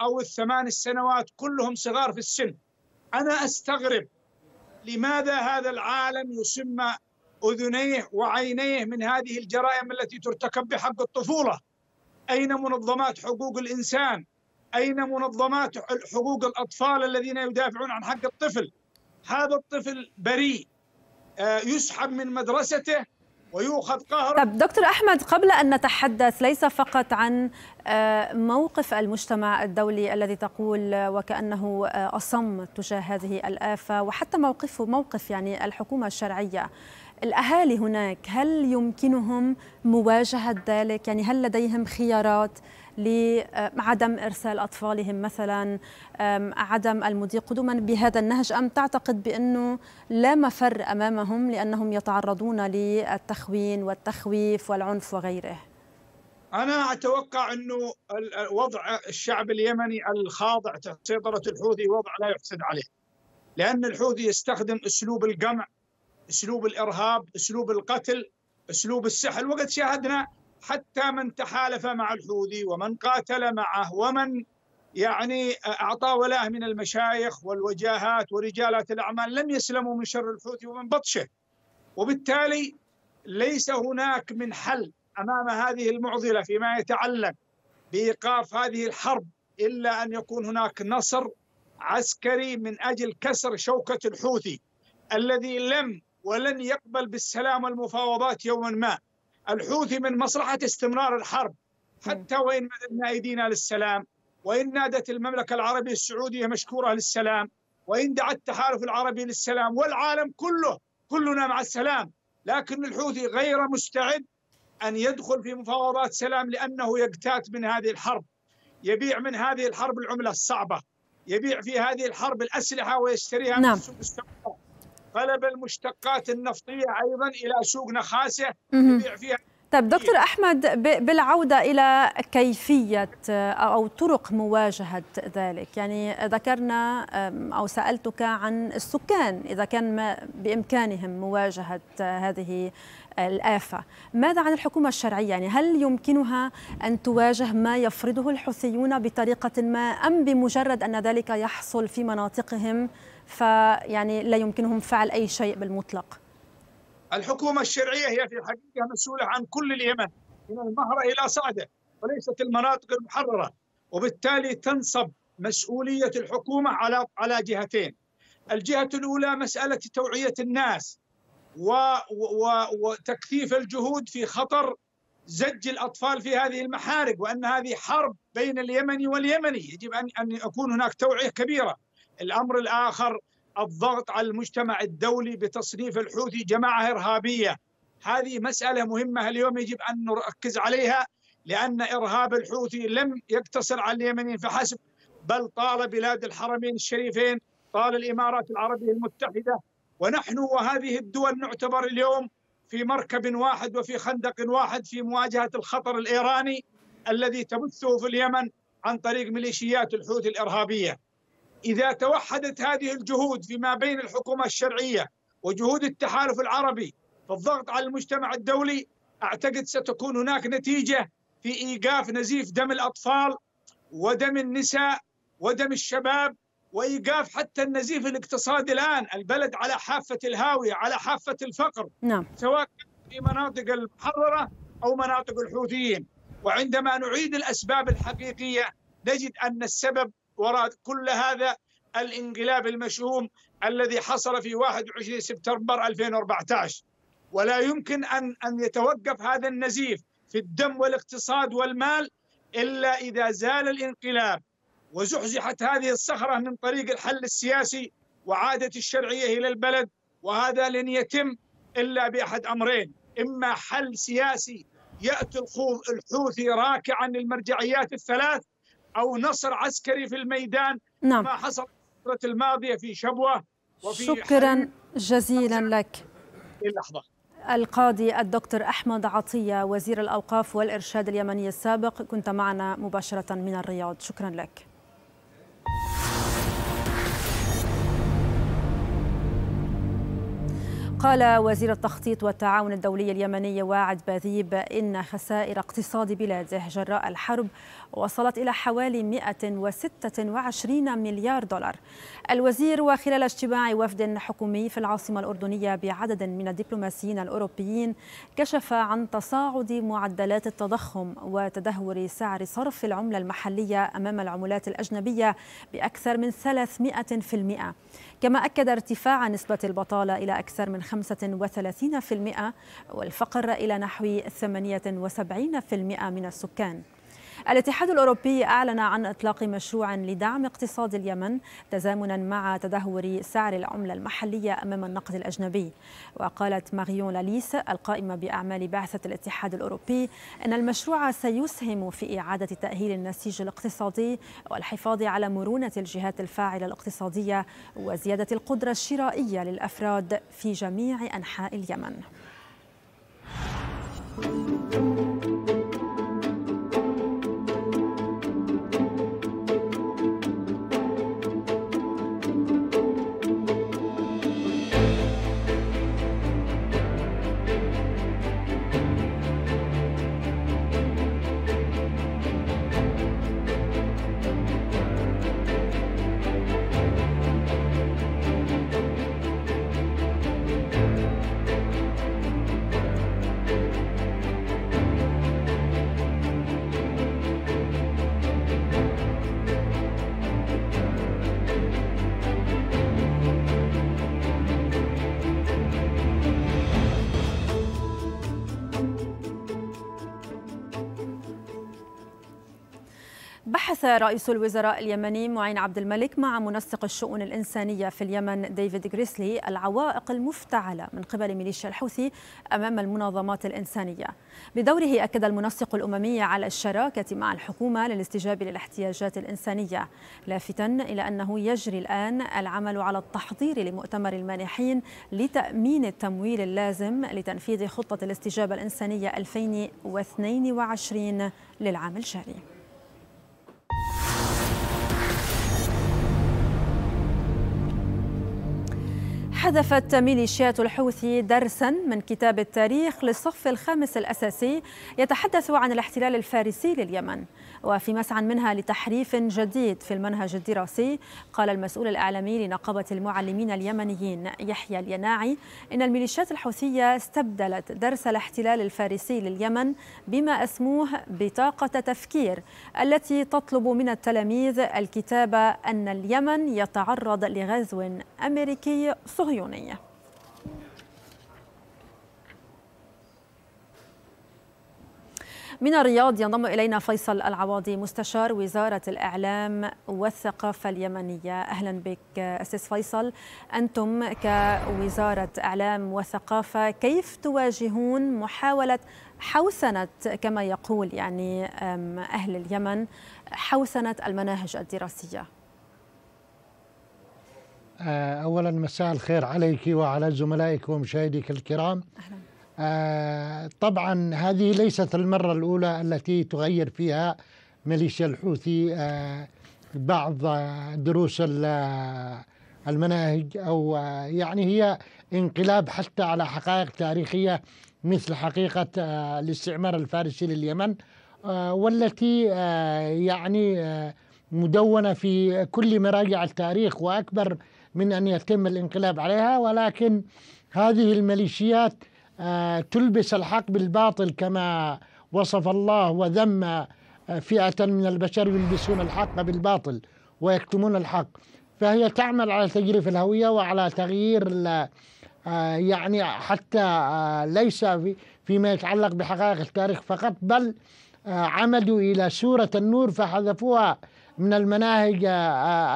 أو الثمان السنوات كلهم صغار في السن أنا أستغرب لماذا هذا العالم يسمى أذنيه وعينيه من هذه الجرائم التي ترتكب بحق الطفولة أين منظمات حقوق الإنسان أين منظمات حقوق الأطفال الذين يدافعون عن حق الطفل هذا الطفل بريء آه، يسحب من مدرسته ويؤخذ قهرا طب دكتور أحمد قبل أن نتحدث ليس فقط عن آه، موقف المجتمع الدولي الذي تقول آه، وكأنه أصم تجاه هذه الآفة وحتى موقفه موقف يعني الحكومة الشرعية الأهالي هناك هل يمكنهم مواجهة ذلك؟ يعني هل لديهم خيارات لعدم آه، إرسال أطفالهم مثلا عدم المضي قدما بهذا النهج أم تعتقد بأنه لا مفر أمامهم لأنهم يتعرضون للتخوين والتخويف والعنف وغيره؟ أنا أتوقع أنه وضع الشعب اليمني الخاضع تحت سيطرة الحوثي وضع لا يحسد عليه لأن الحوثي يستخدم أسلوب القمع اسلوب الارهاب اسلوب القتل اسلوب السحل وقد شاهدنا حتى من تحالف مع الحوثي ومن قاتل معه ومن يعني اعطى ولاه من المشايخ والوجاهات ورجالات الاعمال لم يسلموا من شر الحوثي ومن بطشه وبالتالي ليس هناك من حل امام هذه المعضله فيما يتعلق بايقاف هذه الحرب الا ان يكون هناك نصر عسكري من اجل كسر شوكه الحوثي الذي لم ولن يقبل بالسلام والمفاوضات يوما ما الحوثي من مصلحة استمرار الحرب حتى وإن مددنا أيدينا للسلام وإن نادت المملكة العربية السعودية مشكورة للسلام وإن دعت التحالف العربي للسلام والعالم كله كلنا مع السلام لكن الحوثي غير مستعد أن يدخل في مفاوضات سلام لأنه يقتات من هذه الحرب يبيع من هذه الحرب العملة الصعبة يبيع في هذه الحرب الأسلحة ويشتريها نعم. من السوق السوداء قلب المشتقات النفطية أيضا إلى سوق نخاسة يبيع فيها طيب دكتور أحمد بالعودة إلى كيفية أو طرق مواجهة ذلك يعني ذكرنا أو سألتك عن السكان إذا كان ما بإمكانهم مواجهة هذه الآفة ماذا عن الحكومة الشرعية يعني هل يمكنها أن تواجه ما يفرضه الحوثيون بطريقة ما أم بمجرد أن ذلك يحصل في مناطقهم فيعني لا يمكنهم فعل أي شيء بالمطلق الحكومة الشرعية هي في الحقيقة مسؤولة عن كل اليمن من المهرة إلى صعدة وليست المناطق المحررة وبالتالي تنصب مسؤولية الحكومة على على جهتين الجهة الأولى مسألة توعية الناس و وتكثيف الجهود في خطر زج الأطفال في هذه المحارق وأن هذه حرب بين اليمني واليمني يجب أن أن يكون هناك توعية كبيرة الأمر الآخر الضغط على المجتمع الدولي بتصنيف الحوثي جماعة إرهابية هذه مسألة مهمة اليوم يجب أن نركز عليها لأن إرهاب الحوثي لم يقتصر على اليمنيين فحسب بل طال بلاد الحرمين الشريفين طال الإمارات العربية المتحدة ونحن وهذه الدول نعتبر اليوم في مركب واحد وفي خندق واحد في مواجهة الخطر الإيراني الذي تبثه في اليمن عن طريق ميليشيات الحوثي الإرهابية إذا توحدت هذه الجهود فيما بين الحكومة الشرعية وجهود التحالف العربي في الضغط على المجتمع الدولي أعتقد ستكون هناك نتيجة في إيقاف نزيف دم الأطفال ودم النساء ودم الشباب وايقاف حتى النزيف الاقتصادي الان، البلد على حافه الهاويه، على حافه الفقر. نعم. سواء في مناطق المحرره او مناطق الحوثيين، وعندما نعيد الاسباب الحقيقيه نجد ان السبب وراء كل هذا الانقلاب المشؤوم الذي حصل في 21 سبتمبر 2014 ولا يمكن ان ان يتوقف هذا النزيف في الدم والاقتصاد والمال الا اذا زال الانقلاب وزحزحت هذه الصخره من طريق الحل السياسي وعادت الشرعيه الى البلد وهذا لن يتم الا باحد امرين اما حل سياسي ياتي الحوثي راكعا للمرجعيات الثلاث أو نصر عسكري في الميدان نعم. ما حصل الفترة الماضية في شبوة وفي شكرا جزيلا لك اللحظة القاضي الدكتور أحمد عطية وزير الأوقاف والإرشاد اليمني السابق كنت معنا مباشرة من الرياض شكرا لك قال وزير التخطيط والتعاون الدولي اليمني واعد باذيب إن خسائر اقتصاد بلاده جراء الحرب وصلت إلى حوالي 126 مليار دولار الوزير وخلال اجتماع وفد حكومي في العاصمة الأردنية بعدد من الدبلوماسيين الأوروبيين كشف عن تصاعد معدلات التضخم وتدهور سعر صرف العملة المحلية أمام العملات الأجنبية بأكثر من 300% كما أكد ارتفاع نسبة البطالة إلى أكثر من 35% والفقر إلى نحو 78% من السكان الاتحاد الأوروبي أعلن عن إطلاق مشروع لدعم اقتصاد اليمن تزامنا مع تدهور سعر العملة المحلية أمام النقد الأجنبي وقالت ماريون لاليس القائمة بأعمال بعثة الاتحاد الأوروبي أن المشروع سيسهم في إعادة تأهيل النسيج الاقتصادي والحفاظ على مرونة الجهات الفاعلة الاقتصادية وزيادة القدرة الشرائية للأفراد في جميع أنحاء اليمن. رئيس الوزراء اليمني معين عبد الملك مع منسق الشؤون الإنسانية في اليمن ديفيد غريسلي العوائق المفتعلة من قبل ميليشيا الحوثي أمام المنظمات الإنسانية بدوره أكد المنسق الأممي على الشراكة مع الحكومة للاستجابة للاحتياجات الإنسانية لافتا إلى أنه يجري الآن العمل على التحضير لمؤتمر المانحين لتأمين التمويل اللازم لتنفيذ خطة الاستجابة الإنسانية 2022 للعام الجاري حذفت ميليشيات الحوثي درسا من كتاب التاريخ للصف الخامس الأساسي يتحدث عن الاحتلال الفارسي لليمن وفي مسعى منها لتحريف جديد في المنهج الدراسي قال المسؤول الإعلامي لنقابة المعلمين اليمنيين يحيى اليناعي إن الميليشيات الحوثية استبدلت درس الاحتلال الفارسي لليمن بما أسموه بطاقة تفكير التي تطلب من التلاميذ الكتابة أن اليمن يتعرض لغزو أمريكي صهيوني من الرياض ينضم إلينا فيصل العواضي مستشار وزارة الإعلام والثقافة اليمنية أهلا بك أستاذ فيصل أنتم كوزارة إعلام وثقافة كيف تواجهون محاولة حوسنة كما يقول يعني أهل اليمن حوسنة المناهج الدراسية أه، أولا مساء الخير عليك وعلى زملائك ومشاهديك الكرام أهلا. آه، طبعا هذه ليست المرة الأولى التي تغير فيها ميليشيا الحوثي آه، بعض دروس المناهج أو آه، يعني هي انقلاب حتى على حقائق تاريخية مثل حقيقة الاستعمار الفارسي لليمن والتي يعني مدونة في كل مراجع التاريخ وأكبر من أن يتم الانقلاب عليها ولكن هذه الميليشيات آه، تلبس الحق بالباطل كما وصف الله وذم آه، فئة من البشر يلبسون الحق بالباطل ويكتمون الحق فهي تعمل على تجريف الهوية وعلى تغيير آه، يعني حتى ليس فيما يتعلق بحقائق التاريخ فقط بل عمدوا إلى سورة النور فحذفوها من المناهج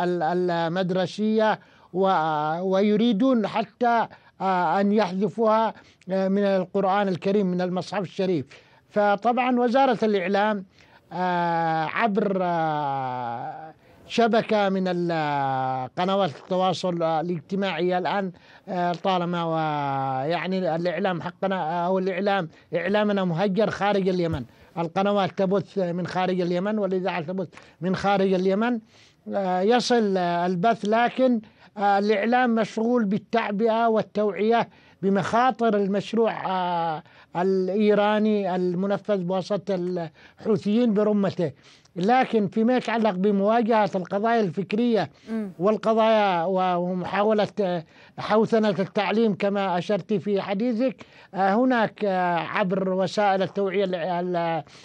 المدرسية ويريدون حتى آه، أن يحذفوها آه، من القرآن الكريم من المصحف الشريف فطبعا وزارة الإعلام آه، عبر شبكة من قنوات التواصل الاجتماعي الآن طالما ويعني الإعلام حقنا أو الإعلام إعلامنا مهجر خارج اليمن القنوات تبث من خارج اليمن والإذاعة تبث من خارج اليمن يصل البث لكن آه، الإعلام مشغول بالتعبئة والتوعية بمخاطر المشروع آه، الإيراني المنفذ بواسطة الحوثيين برمته لكن فيما يتعلق بمواجهة القضايا الفكرية والقضايا ومحاولة حوثنة التعليم كما أشرت في حديثك آه، هناك آه، عبر وسائل التوعية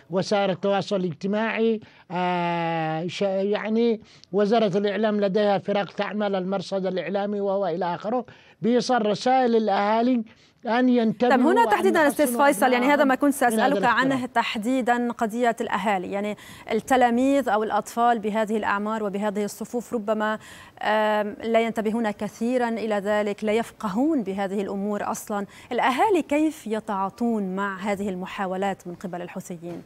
وسائل التواصل الاجتماعي آه، يعني وزارة الإعلام لديها فرق تعمل المرصد الإعلامي وهو إلى آخره بيصل رسائل الأهالي أن ينتبهوا طب هنا تحديدا أستاذ فيصل يعني هذا ما كنت سأسألك عنه تحديدا قضية الأهالي يعني التلاميذ أو الأطفال بهذه الأعمار وبهذه الصفوف ربما لا ينتبهون كثيرا إلى ذلك لا يفقهون بهذه الأمور أصلا الأهالي كيف يتعاطون مع هذه المحاولات من قبل الحوثيين؟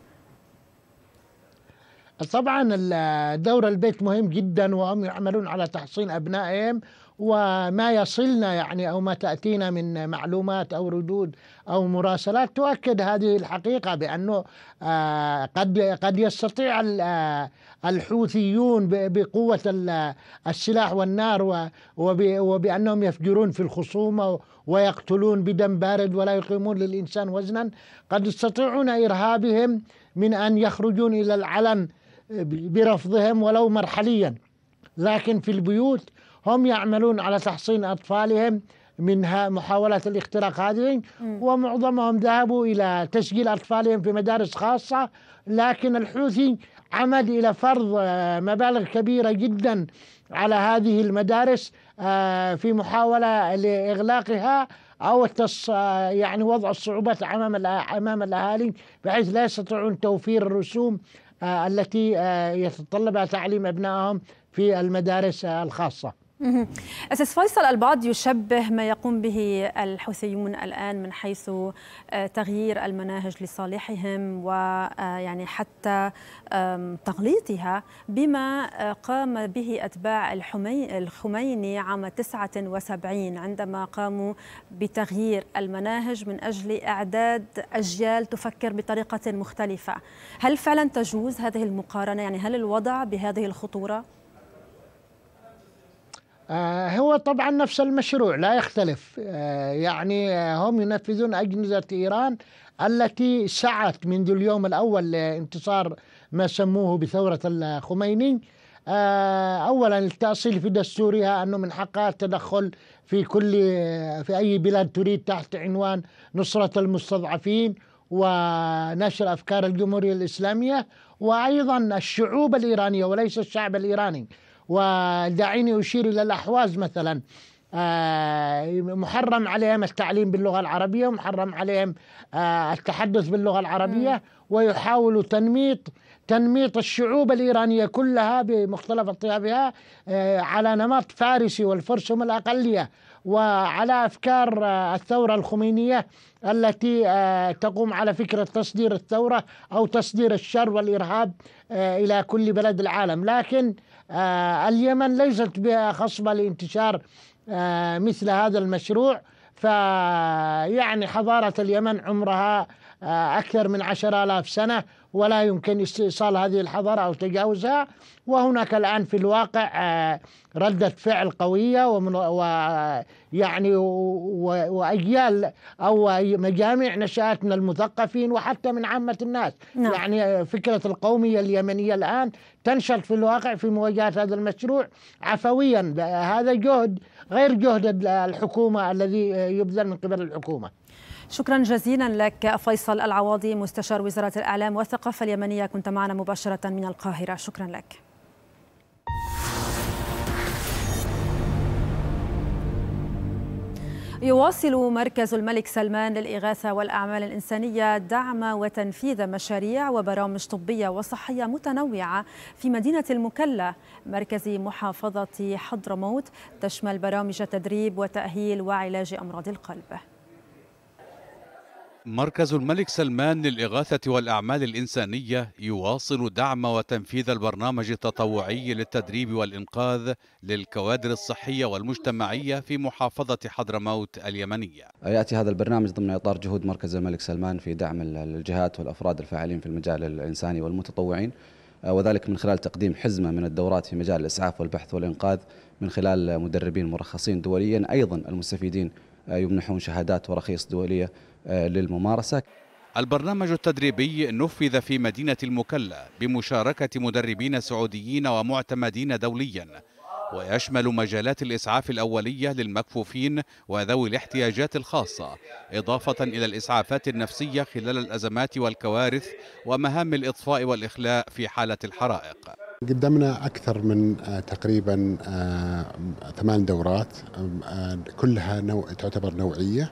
طبعا دور البيت مهم جدا وهم يعملون على تحصين ابنائهم وما يصلنا يعني أو ما تأتينا من معلومات أو ردود أو مراسلات تؤكد هذه الحقيقة بأنه آه، قد قد يستطيع آه، الحوثيون بقوة السلاح والنار وبأنهم يفجرون في الخصومة ويقتلون بدم بارد ولا يقيمون للإنسان وزنا قد يستطيعون إرهابهم من أن يخرجون إلى العلن برفضهم ولو مرحليا لكن في البيوت هم يعملون على تحصين أطفالهم من محاولة الاختراق هذه م. ومعظمهم ذهبوا إلى تسجيل أطفالهم في مدارس خاصة لكن الحوثي عمد إلى فرض آه، مبالغ كبيرة جدا على هذه المدارس آه، في محاولة لإغلاقها أو التص... آه، يعني وضع الصعوبات أمام أمام الأهالي بحيث لا يستطيعون توفير الرسوم التي يتطلبها تعليم أبنائهم في المدارس الخاصة أساس فيصل البعض يشبه ما يقوم به الحوثيون الآن من حيث آه، تغيير المناهج لصالحهم ويعني آه، حتى تغليطها بما آه، قام به أتباع الخميني عام 79 عندما قاموا بتغيير المناهج من أجل إعداد أجيال تفكر بطريقة مختلفة هل فعلا تجوز هذه المقارنة يعني هل الوضع بهذه الخطورة؟ آه، هو طبعا نفس المشروع لا يختلف آه، يعني آه، هم ينفذون أجهزة إيران التي سعت منذ اليوم الأول لانتصار ما سموه بثورة الخميني أولا التأصيل في دستورها أنه من حقها التدخل في كل في أي بلاد تريد تحت عنوان نصرة المستضعفين ونشر أفكار الجمهورية الإسلامية وأيضا الشعوب الإيرانية وليس الشعب الإيراني ودعيني أشير إلى الأحواز مثلا آه، محرم عليهم التعليم باللغة العربية محرم عليهم آه، التحدث باللغة العربية ويحاولوا تنميط تنميط الشعوب الإيرانية كلها بمختلف أطيافها آه، على نمط فارسي والفرس هم الأقلية وعلى أفكار الثورة الخمينية التي آه، تقوم على فكرة تصدير الثورة أو تصدير الشر والإرهاب آه، إلى كل بلد العالم لكن آه، اليمن ليست بها خصبة لانتشار مثل هذا المشروع فيعني حضارة اليمن عمرها أكثر من عشر آلاف سنة ولا يمكن استئصال هذه الحضارة أو تجاوزها وهناك الآن في الواقع آه، ردة فعل قوية ومن ويعني وأجيال أو مجامع نشأت من المثقفين وحتى من عامة الناس نعم. يعني فكرة القومية اليمنية الآن تنشط في الواقع في مواجهة هذا المشروع عفويا هذا جهد غير جهد الحكومة الذي يبذل من قبل الحكومة شكرا جزيلا لك فيصل العواضي مستشار وزارة الإعلام والثقافة اليمنية كنت معنا مباشرة من القاهرة شكرا لك يواصل مركز الملك سلمان للإغاثة والأعمال الإنسانية دعم وتنفيذ مشاريع وبرامج طبية وصحية متنوعة في مدينة المكلا مركز محافظة حضرموت تشمل برامج تدريب وتأهيل وعلاج أمراض القلب مركز الملك سلمان للإغاثة والأعمال الإنسانية يواصل دعم وتنفيذ البرنامج التطوعي للتدريب والإنقاذ للكوادر الصحية والمجتمعية في محافظة حضرموت اليمنية يأتي هذا البرنامج ضمن إطار جهود مركز الملك سلمان في دعم الجهات والأفراد الفاعلين في المجال الإنساني والمتطوعين آه، وذلك من خلال تقديم حزمة من الدورات في مجال الإسعاف والبحث والإنقاذ من خلال مدربين مرخصين دوليا أيضا المستفيدين آه، يمنحون شهادات ورخيص دولية آه، للممارسة البرنامج التدريبي نفذ في مدينة المكلا بمشاركة مدربين سعوديين ومعتمدين دوليا ويشمل مجالات الإسعاف الأولية للمكفوفين وذوي الاحتياجات الخاصة إضافة إلى الإسعافات النفسية خلال الأزمات والكوارث ومهام الإطفاء والإخلاء في حالة الحرائق قدمنا أكثر من آه، تقريبا آه، ثمان دورات كلها نوع تعتبر نوعية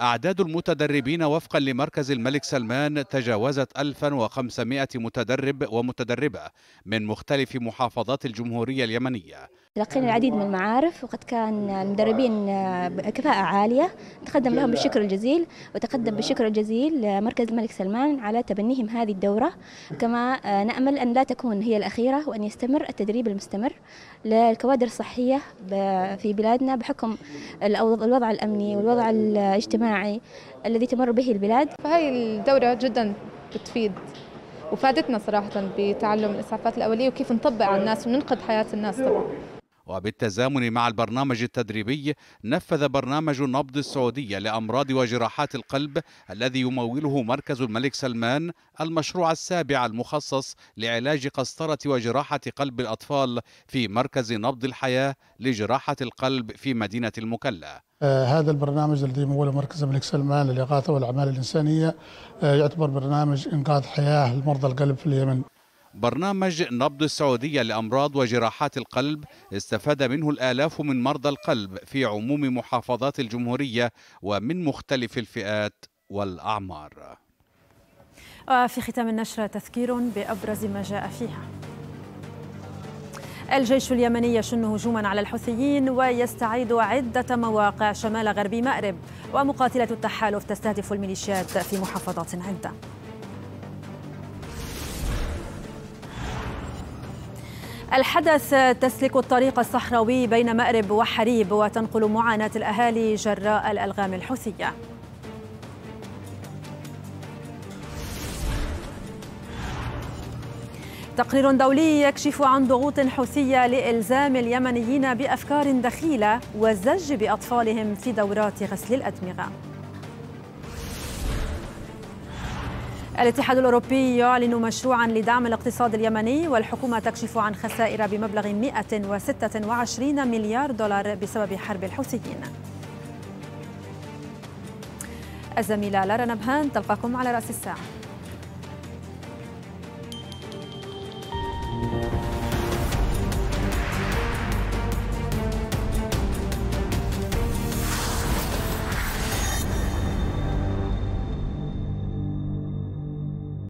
أعداد المتدربين وفقا لمركز الملك سلمان تجاوزت 1500 متدرب ومتدربة من مختلف محافظات الجمهورية اليمنية تلقينا العديد من المعارف وقد كان المدربين بكفاءة آه، عالية تقدم لهم بالشكر الجزيل وتقدم بالشكر الجزيل آه، مركز الملك سلمان على تبنيهم هذه الدورة كما آه، نأمل أن لا تكون هي الأخيرة وأن يستمر التدريب المستمر للكوادر الصحية في بلادنا بحكم الوضع الأمني والوضع الاجتماعي الذي تمر به البلاد فهي الدورة جدا بتفيد وفادتنا صراحة بتعلم الإسعافات الأولية وكيف نطبق على الناس وننقذ حياة الناس طبعا وبالتزامن مع البرنامج التدريبي نفذ برنامج نبض السعودية لأمراض وجراحات القلب الذي يموله مركز الملك سلمان المشروع السابع المخصص لعلاج قسطرة وجراحة قلب الأطفال في مركز نبض الحياة لجراحة القلب في مدينة المكلا آه هذا البرنامج الذي يموله مركز الملك سلمان للإغاثة والأعمال الإنسانية آه يعتبر برنامج إنقاذ حياة لمرضى القلب في اليمن برنامج نبض السعودية لأمراض وجراحات القلب استفاد منه الآلاف من مرضى القلب في عموم محافظات الجمهورية ومن مختلف الفئات والأعمار وفي ختام النشرة تذكير بأبرز ما جاء فيها الجيش اليمني يشن هجوما على الحوثيين ويستعيد عدة مواقع شمال غربي مأرب ومقاتلة التحالف تستهدف الميليشيات في محافظات عدة الحدث تسلك الطريق الصحراوي بين مأرب وحريب وتنقل معاناة الأهالي جراء الألغام الحوثية تقرير دولي يكشف عن ضغوط حوثية لإلزام اليمنيين بأفكار دخيلة وزج بأطفالهم في دورات غسل الأدمغة الاتحاد الأوروبي يعلن مشروعا لدعم الاقتصاد اليمني والحكومة تكشف عن خسائر بمبلغ 126 مليار دولار بسبب حرب الحوثيين الزميلة لارا نبهان تلقاكم على رأس الساعة